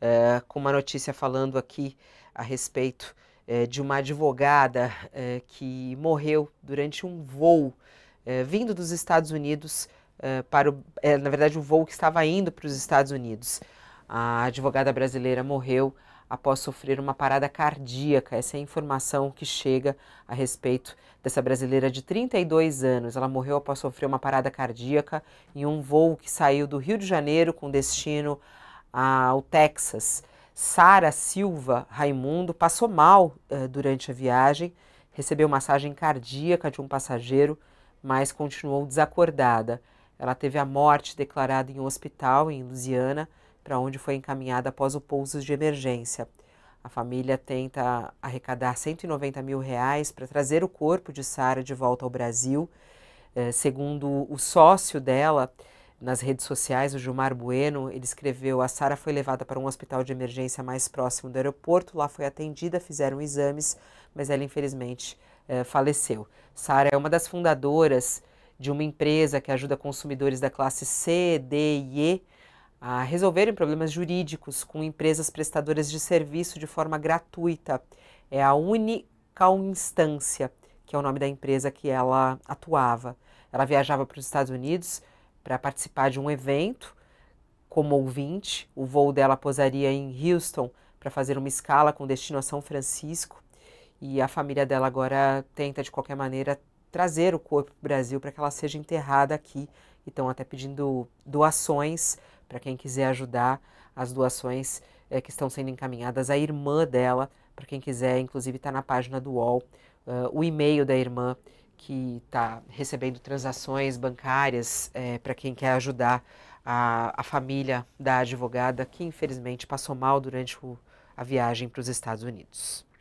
é, com uma notícia falando aqui a respeito é, de uma advogada é, que morreu durante um voo vindo dos Estados Unidos para o, na verdade, o voo que estava indo para os Estados Unidos. A advogada brasileira morreu após sofrer uma parada cardíaca. Essa é a informação que chega a respeito dessa brasileira de 32 anos. Ela morreu após sofrer uma parada cardíaca em um voo que saiu do Rio de Janeiro com destino ao Texas. Sara Silva Raimundo passou mal eh, durante a viagem, recebeu massagem cardíaca de um passageiro, mas continuou desacordada. Ela teve a morte declarada em um hospital em Louisiana, para onde foi encaminhada após o pouso de emergência. A família tenta arrecadar 190 mil reais para trazer o corpo de Sara de volta ao Brasil. Eh, segundo o sócio dela, nas redes sociais, o Gilmar Bueno, ele escreveu: "A Sara foi levada para um hospital de emergência mais próximo do aeroporto, lá foi atendida, fizeram exames, mas ela infelizmente eh, faleceu. Sara é uma das fundadoras de uma empresa que ajuda consumidores da classe C, D e E a resolverem problemas jurídicos com empresas prestadoras de serviço de forma gratuita. É a Unical Instância, que é o nome da empresa que ela atuava. Ela viajava para os Estados Unidos, para participar de um evento como ouvinte. O voo dela pousaria em Houston para fazer uma escala com destino a São Francisco. E a família dela agora tenta, de qualquer maneira, trazer o corpo para o Brasil para que ela seja enterrada aqui. estão até pedindo doações para quem quiser ajudar. As doações é, que estão sendo encaminhadas à irmã dela, para quem quiser, inclusive está na página do UOL, uh, o e-mail da irmã que está recebendo transações bancárias é, para quem quer ajudar a, a, família da advogada que infelizmente passou mal durante o, a viagem para os Estados Unidos.